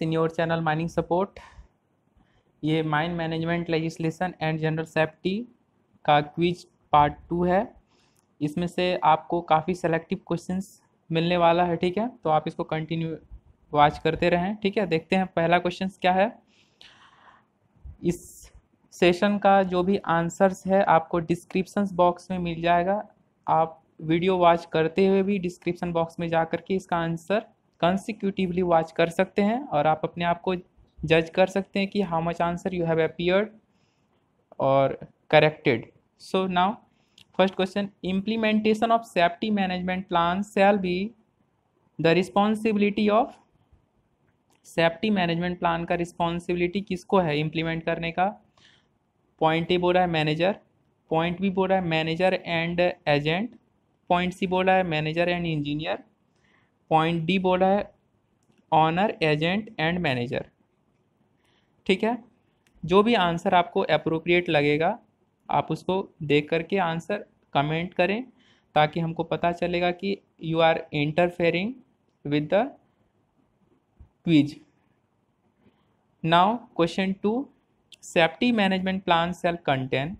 topics in your channel ये mine management legislation and general safety का quiz part two है इसमें से आपको काफ़ी सेलेक्टिव क्वेश्चंस मिलने वाला है ठीक है तो आप इसको कंटिन्यू वॉच करते रहें ठीक है देखते हैं पहला क्वेश्चन क्या है इस सेशन का जो भी आंसर्स है आपको डिस्क्रिप्शन बॉक्स में मिल जाएगा आप वीडियो वॉच करते हुए भी डिस्क्रिप्शन बॉक्स में जा करके के इसका आंसर कंसिक्यूटिवली वॉच कर सकते हैं और आप अपने आप को जज कर सकते हैं कि how much answer you have appeared और corrected so now first question implementation of safety management plan shall be the responsibility of safety management plan का रिस्पॉन्सिबिलिटी किसको है इम्प्लीमेंट करने का पॉइंट ए बोल रहा है मैनेजर पॉइंट बी बोल रहा है manager and agent point C बोल रहा है manager and engineer point D बोला है ऑनर एजेंट एंड मैनेजर ठीक है जो भी आंसर आपको अप्रोप्रिएट लगेगा आप उसको देख करके आंसर कमेंट करें ताकि हमको पता चलेगा कि you are interfering with the quiz now question two safety management plan shall content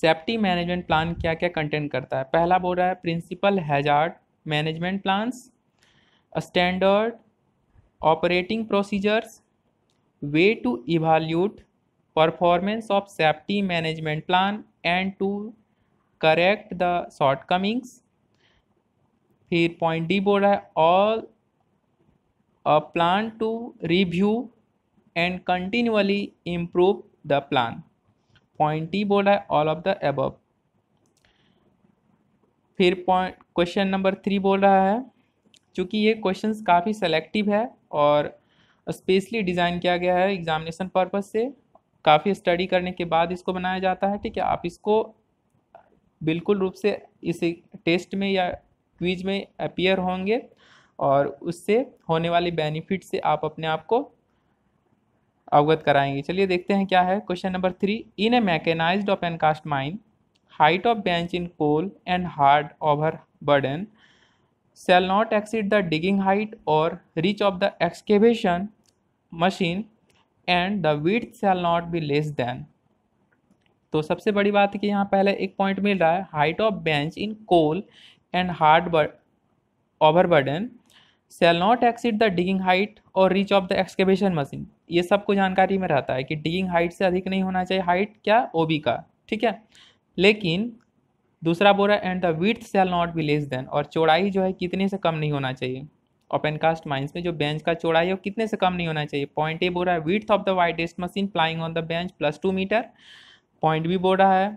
safety management plan क्या क्या कंटेंट करता है पहला बोल रहा है principal hazard management plans, standard operating procedures, way to evaluate performance of safety management plan and to correct the shortcomings. फिर point D बोल रहा है all a plan to review and continuously improve the plan point D बोल रहा है all of the above फिर point question number three बोल रहा है चूँकि ये क्वेश्चन काफ़ी सेलेक्टिव है और स्पेशली डिज़ाइन किया गया है एग्जामिनेशन पर्पज से काफ़ी स्टडी करने के बाद इसको बनाया जाता है ठीक है आप इसको बिल्कुल रूप से इस टेस्ट में या क्विज में अपियर होंगे और उससे होने वाले बेनिफिट से आप अपने आप को अवगत कराएंगे चलिए देखते हैं क्या है question number three in a mechanised open cast mine height of bench in coal and hard overburden shall not exceed the digging height or reach of the excavation machine and the width shall not be less than तो सबसे बड़ी बात है कि यहाँ पहले एक point मिल रहा है height of bench in coal and hard overburden shall not exceed the digging height or reach of the excavation machine ये सबको जानकारी में रहता है कि डिगिंग हाइट से अधिक नहीं होना चाहिए हाइट क्या ओ का ठीक है लेकिन दूसरा बोल रहा है and the width shall not be less than और चौड़ाई जो है कितने से कम नहीं होना चाहिए ओपन कास्ट माइंस में जो बेंच का चौड़ाई है वो कितने से कम नहीं होना चाहिए पॉइंट ए बोल रहा है width of the widest machine plying on the bench plus two metre point B बोल रहा है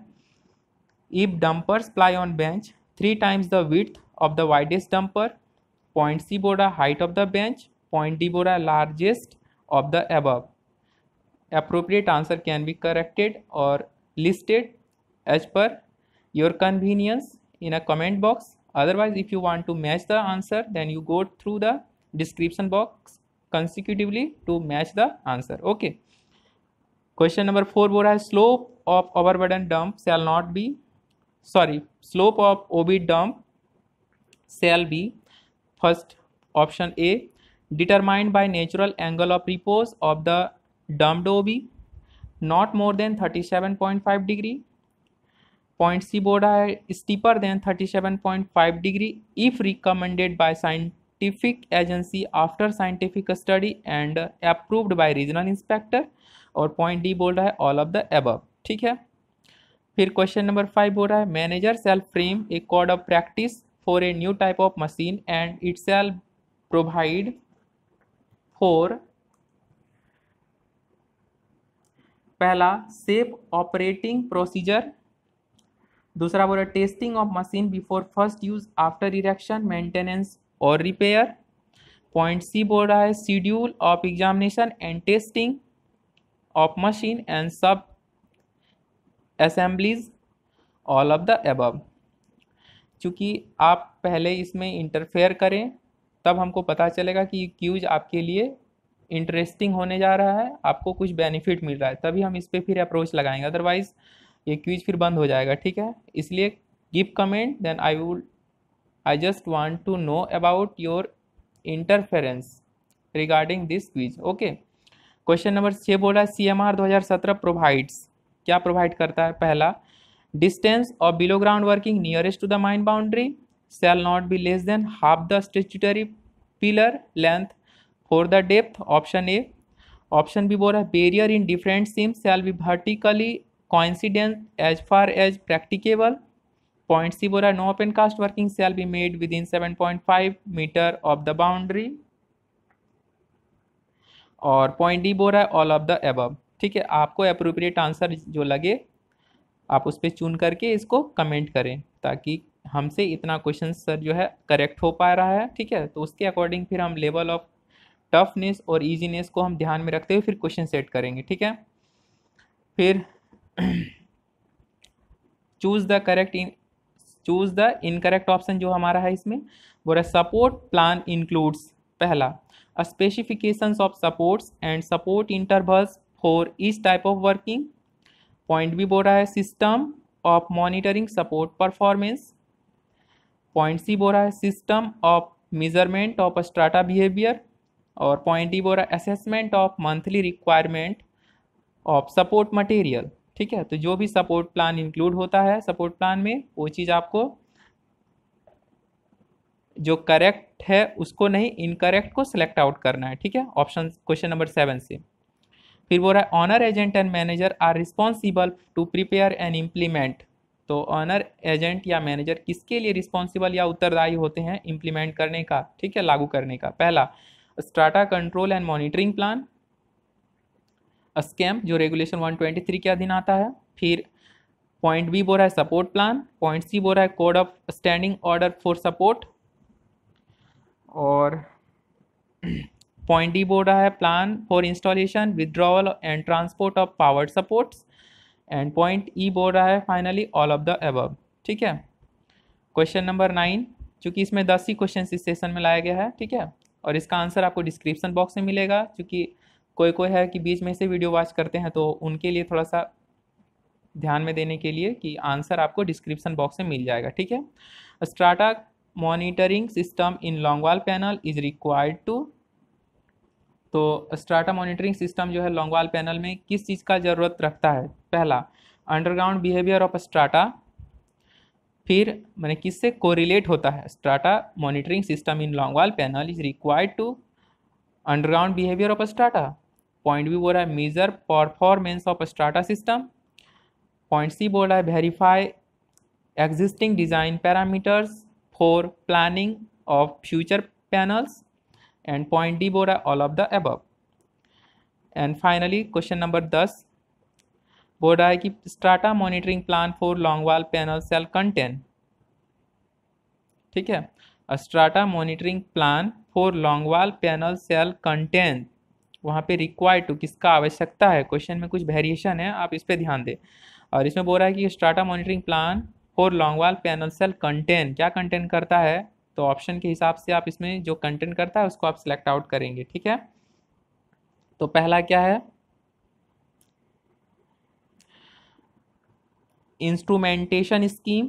if dumpers ply on bench three times the width of the widest dumper point C बोल रहा है height of the bench point D बोल रहा है largest of the above appropriate answer can be corrected or listed as per your convenience in a comment box otherwise if you want to match the answer then you go through the description box consecutively to match the answer okay question number 4 bora slope of overburden dump shall not be sorry slope of ob dump shall be first option a determined by natural angle of repose of the dumped ob not more than 37.5 degree point C बोल रहा है steeper than 37.5 degree if recommended by scientific agency after scientific study and approved by regional inspector और point D बोल रहा है all of the above ठीक है फिर क्वेश्चन नंबर फाइव बोल रहा है manager shall frame a code of practice for a new type of machine and it shall provide for पहला सेफ ऑपरेटिंग प्रोसीजर दूसरा बोला testing of machine before first use after erection maintenance or repair point C बोल रहा है schedule of examination and testing of machine and sub assemblies all of the above चूँकि आप पहले इसमें इंटरफेयर करें तब हमको पता चलेगा कि क्यूज आपके लिए इंटरेस्टिंग होने जा रहा है आपको कुछ बेनिफिट मिल रहा है तभी हम इस पर फिर अप्रोच लगाएंगे अदरवाइज़ ये क्विज फिर बंद हो जाएगा ठीक है इसलिए give comment then I would I just want to know about your interference regarding this quiz okay question number छः बोला सी एम आर दो हज़ार सत्रह प्रोवाइड्स क्या प्रोवाइड करता है पहला डिस्टेंस और below ground working nearest to the mine boundary shall not be less than half the statutory pillar length for the depth option A option B बोल रहा है barrier in different seam shall be vertically coincidence as far as practicable point C बोला working shall be made within seven point five metre of the boundary और point D बोरा रहा है all of the above ठीक है आपको appropriate answer जो लगे आप उस पर चुन करके इसको कमेंट करें ताकि हमसे इतना क्वेश्चन सर जो है करेक्ट हो पा रहा है ठीक है तो उसके अकॉर्डिंग फिर हम लेवल ऑफ टफनेस और ईजीनेस को हम ध्यान में रखते हुए फिर क्वेश्चन सेट करेंगे ठीक है फिर choose the correct in choose the incorrect option जो हमारा है इसमें वो रहा सपोर्ट प्लान इंक्लूड्स पहला specification of supports and support intervals for इस टाइप ऑफ वर्किंग पॉइंट भी बोल रहा है system of monitoring support performance point C बोल रहा है system of measurement of strata behaviour और पॉइंट डी बोल रहा है assessment of monthly requirement of support material ठीक है तो जो भी सपोर्ट प्लान इंक्लूड होता है सपोर्ट प्लान में वो चीज़ आपको जो करेक्ट है उसको नहीं इनकरेक्ट को सिलेक्ट आउट करना है ठीक है ऑप्शन क्वेश्चन नंबर सेवन से फिर बोल रहा है owner agent and manager are responsible to prepare and implement तो ऑनर एजेंट या मैनेजर किसके लिए रिस्पॉन्सिबल या उत्तरदायी होते हैं इम्प्लीमेंट करने का ठीक है लागू करने का पहला strata control and monitoring plan scheme जो रेगुलेशन 123 के अधीन आता है फिर पॉइंट बी बोल रहा है सपोर्ट प्लान पॉइंट सी बोल रहा है code of standing order for support और पॉइंट डी बोल रहा है plan for installation withdrawal and transport of power supports and point E बोल रहा है finally all of the above ठीक है क्वेश्चन नंबर नाइन चूंकि इसमें दस ही क्वेश्चन इस सेशन में लाया गया है ठीक है और इसका आंसर आपको डिस्क्रिप्शन बॉक्स में मिलेगा क्योंकि कोई कोई है कि बीच में से वीडियो वॉच करते हैं तो उनके लिए थोड़ा सा ध्यान में देने के लिए कि आंसर आपको डिस्क्रिप्शन बॉक्स में मिल जाएगा ठीक है strata monitoring system in longwall panel is required to तो स्ट्राटा मॉनिटरिंग सिस्टम जो है लॉन्गवाल पैनल में किस चीज़ का ज़रूरत रखता है पहला अंडरग्राउंड बिहेवियर ऑफ स्ट्राटा फिर मैंने किससे कोरिलेट होता है strata monitoring system in longwall panel is required to underground behaviour of strata point B बोल रहा है measure performance of strata system point C बोल रहा है verify existing design parameters for planning of future panels and point D बोल रहा है all of the above and finally question number दस बोल रहा है कि strata monitoring plan for longwall panel shall contain ठीक है strata monitoring plan for longwall panel shall contain वहाँ पे रिक्वायर टू किसका आवश्यकता है क्वेश्चन में कुछ वेरिएशन है आप इस पर ध्यान दें और इसमें बोल रहा है कि strata monitoring plan for longwall panel shall contain क्या कंटेन करता है तो ऑप्शन के हिसाब से आप इसमें जो कंटेन करता है उसको आप सिलेक्ट आउट करेंगे ठीक है तो पहला क्या है इंस्ट्रूमेंटेशन स्कीम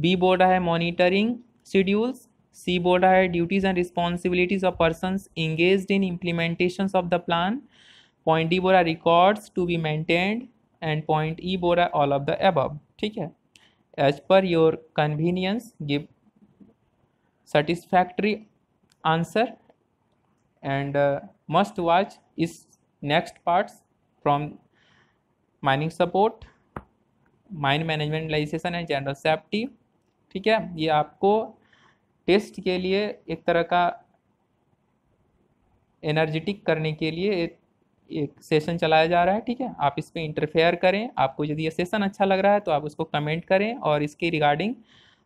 बी बोल रहा है मॉनिटरिंग शेड्यूल्स सी बोल रहा है duties and responsibilities of person engage in implementation of the plan point D बोरा records to be maintained and point E बोरा ऑल ऑफ द एबव ठीक है as per your convenience give satisfactory answer and must watch इस next parts from mining support mine management legislation and general safety ठीक है ये आपको test के लिए एक तरह का एनर्जेटिक करने के लिए एक, एक सेशन चलाया जा रहा है ठीक है आप इस पर इंटरफेयर करें आपको यदि ये सेशन अच्छा लग रहा है तो आप उसको कमेंट करें और इसके रिगार्डिंग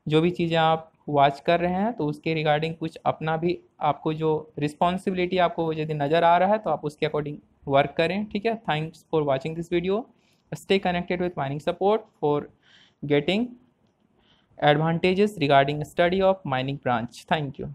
जो भी चीज़ें आप वॉच कर रहे हैं तो उसके रिगार्डिंग कुछ अपना भी आपको जो रिस्पॉन्सिबिलिटी आपको यदि नज़र आ रहा है तो आप उसके अकॉर्डिंग वर्क करें ठीक है thanks for watching this video stay connected with mining support for getting advantages regarding study of mining branch thank you